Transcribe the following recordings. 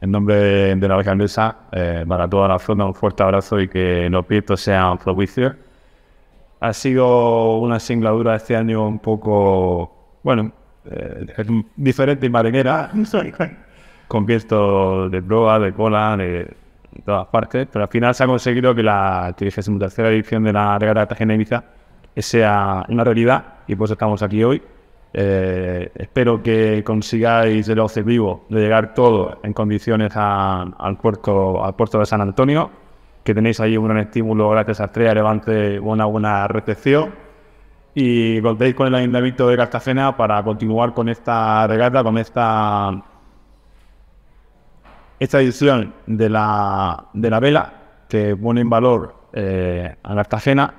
En nombre de, la alcaldesa, eh, para toda la zona, un fuerte abrazo y que los proyectos sean propicios. Ha sido una singladura este año un poco, bueno, eh, diferente y marinera, con vientos de proa, de cola, de, todas partes, pero al final se ha conseguido que la 33 edición de la Regata genémica... sea una realidad y pues estamos aquí hoy eh, espero que consigáis el vivo, de llegar todo en condiciones al, puerto, al puerto de San Antonio, que tenéis ahí un gran estímulo gracias a Estrella Levante, una buena recepción. Y contéis con el Ayuntamiento de Cartagena para continuar con esta regata, con esta, esta edición de la, vela que pone en valor eh, a Cartagena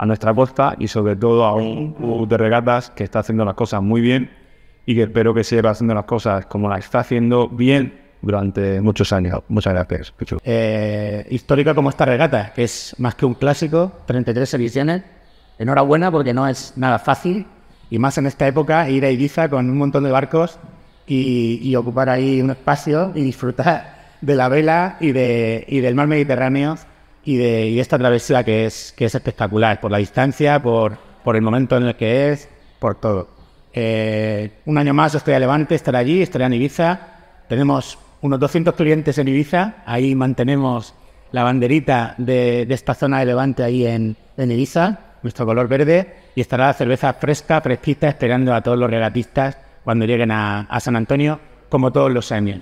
a nuestra costa y sobre todo a un club de regatas que está haciendo las cosas muy bien y que espero que siga haciendo las cosas como las está haciendo bien durante muchos años. Muchas gracias, eh, histórica como esta regata, que es más que un clásico, 33 ediciones. Enhorabuena porque no es nada fácil y más en esta época ir a Ibiza con un montón de barcos y, y ocupar ahí un espacio y disfrutar de la vela y, de, y del mar Mediterráneo y de, esta travesía que es, que es espectacular, por la distancia, por, por el momento en el que es, por todo. Eh, un año más estoy a Levante, estaré allí, estaré en Ibiza. Tenemos unos 200 clientes en Ibiza, ahí mantenemos la banderita de, esta zona de Levante ahí en, en Ibiza, nuestro color verde, y estará la cerveza fresca, fresquita, esperando a todos los regatistas cuando lleguen a, a San Antonio, como todos los años.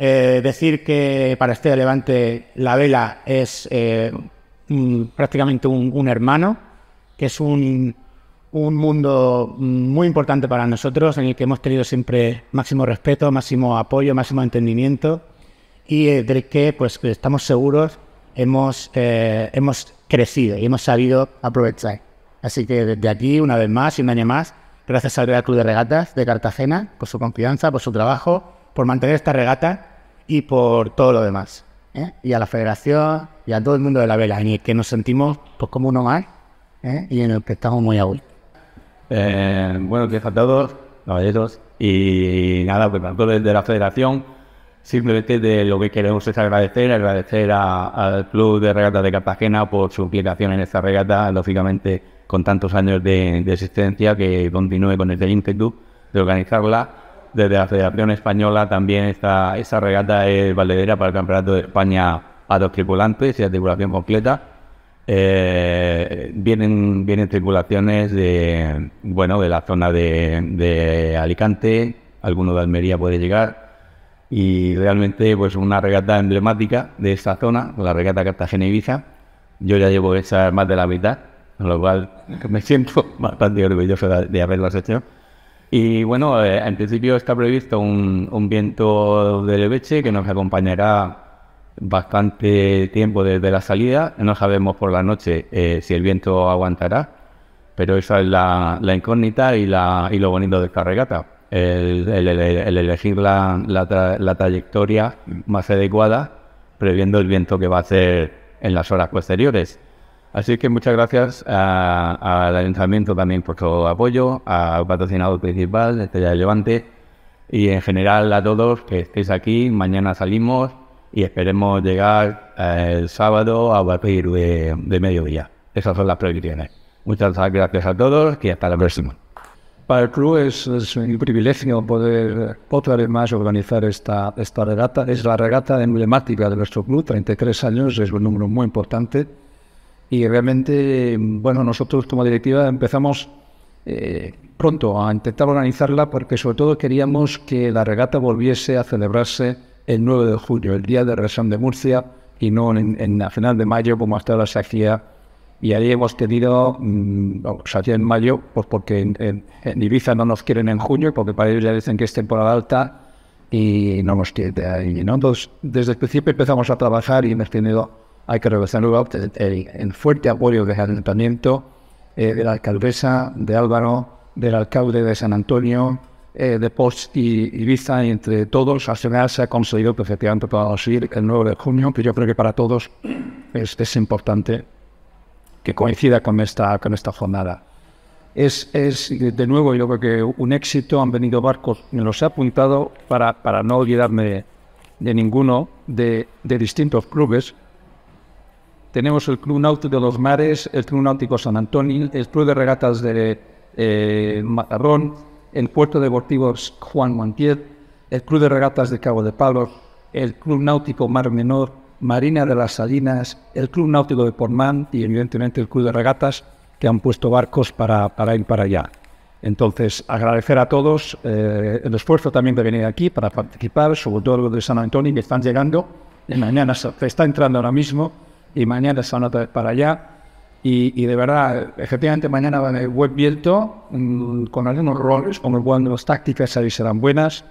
Eh, decir que para este Levante la vela es eh, prácticamente un, hermano, que es un, un, mundo muy importante para nosotros, en el que hemos tenido siempre máximo respeto, máximo apoyo, máximo entendimiento y eh, del que pues estamos seguros hemos, hemos crecido y hemos sabido aprovechar. Así que desde aquí, una vez más y un año más, gracias al Real Club de Regatas de Cartagena por su confianza, por su trabajo, por mantener esta regata y por todo lo demás. ¿eh? Y a la federación y a todo el mundo de la vela, en el que nos sentimos pues, como uno más ¿eh? y en el que estamos muy a eh, bueno, que a todos, caballeros, y nada, pues tanto desde la federación, simplemente de lo que queremos es agradecer, agradecer al Club de Regatas de Cartagena por su implicación en esta regata, lógicamente con tantos años de, existencia, que continúe con este ímpetu de organizarla desde la Federación Española también esta, esta regata es valedera para el Campeonato de España a dos tripulantes y a tripulación completa. Eh, vienen, vienen tripulaciones de, bueno, de la zona de, de Alicante, alguno de Almería puede llegar. Y realmente, pues una regata emblemática de esta zona, la regata Cartagena-Ibiza. Yo ya llevo esa más de la mitad, con lo cual me siento bastante orgulloso de haberlas hecho. Y bueno, eh, en principio está previsto un, viento de leveche que nos acompañará bastante tiempo desde la salida. No sabemos por la noche eh, si el viento aguantará, pero esa es la, incógnita y, lo bonito de esta regata. El, elegir la, la, trayectoria más adecuada, previendo el viento que va a hacer en las horas posteriores. Así que muchas gracias al Ayuntamiento también por su apoyo, al patrocinador principal, Estrella Levante, y en general a todos que estéis aquí. Mañana salimos y esperemos llegar eh, el sábado a partir de, mediodía. Esas son las previsiones. Muchas gracias a todos y hasta la próxima. Para el club es, un privilegio poder otra vez más organizar esta, esta regata. Es la regata emblemática de nuestro club, 33 años, es un número muy importante. Y realmente, bueno, nosotros como directiva empezamos eh, pronto a intentar organizarla porque sobre todo queríamos que la regata volviese a celebrarse el 9 de junio, el día de regresión de Murcia, y no en, la final de mayo como hasta ahora se Y ahí hemos tenido, mm, o en mayo, pues porque en, Ibiza no nos quieren en junio, porque para ellos ya dicen que es temporada alta y no nos quieren de ahí. ¿no? Entonces, desde el principio empezamos a trabajar y hemos tenido hay que regresar el, fuerte apoyo del ayuntamiento, eh, de la alcaldesa de Álvaro, del alcalde de San Antonio, eh, de Post y Ibiza, entre todos, al final se ha conseguido que efectivamente podamos el 9 de junio, que yo creo que para todos es, importante que coincida con esta, con esta jornada. Es, es, de nuevo, yo creo que un éxito, han venido barcos, me los he apuntado para, para no olvidarme de ninguno, de, de distintos clubes, tenemos el Club Náutico de los Mares, el Club Náutico San Antonio, el Club de Regatas de eh, Matarrón, el Puerto Deportivo Juan Montiel, el Club de Regatas de Cabo de Palos, el Club Náutico Mar Menor, Marina de las Salinas, el Club Náutico de Portmán y evidentemente el Club de Regatas que han puesto barcos para, ir para allá. Entonces, agradecer a todos eh, el esfuerzo también de venir aquí para participar, sobre todo de San Antonio que están llegando. De mañana se está entrando ahora mismo y mañana son otra vez para allá. Y, de verdad, efectivamente mañana va a haber web viento con algunos roles, con las tácticas ahí serán buenas.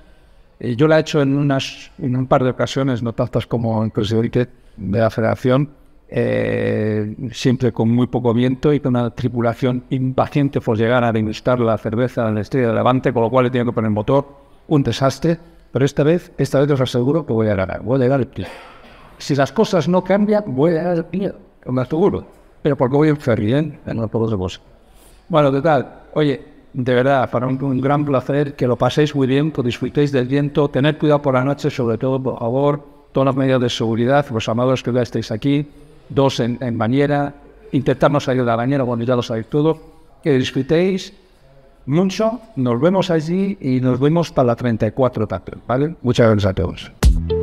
Eh, yo la he hecho en, unas, en un par de ocasiones, no tantas como en de la federación, eh, siempre con muy poco viento y con una tripulación impaciente por llegar a degustar la cerveza en la estrella de Levante, con lo cual le tengo que poner el motor, un desastre. Pero esta vez, esta vez os aseguro que voy a llegar, voy a llegar si las cosas no cambian, voy a dar miedo, me aseguro. Pero porque voy en ferry, ¿eh? No de vos. Bueno, tal? Oye, de verdad, para un, un, gran placer que lo paséis muy bien, que disfrutéis del viento, tener cuidado por la noche, sobre todo, por favor, todas las medidas de seguridad, los amados que ya estáis aquí, dos en, bañera, intentamos salir de la bañera, bueno, ya lo sabéis todo, que disfrutéis mucho, nos vemos allí y nos vemos para la 34 también, ¿vale? Muchas gracias a todos.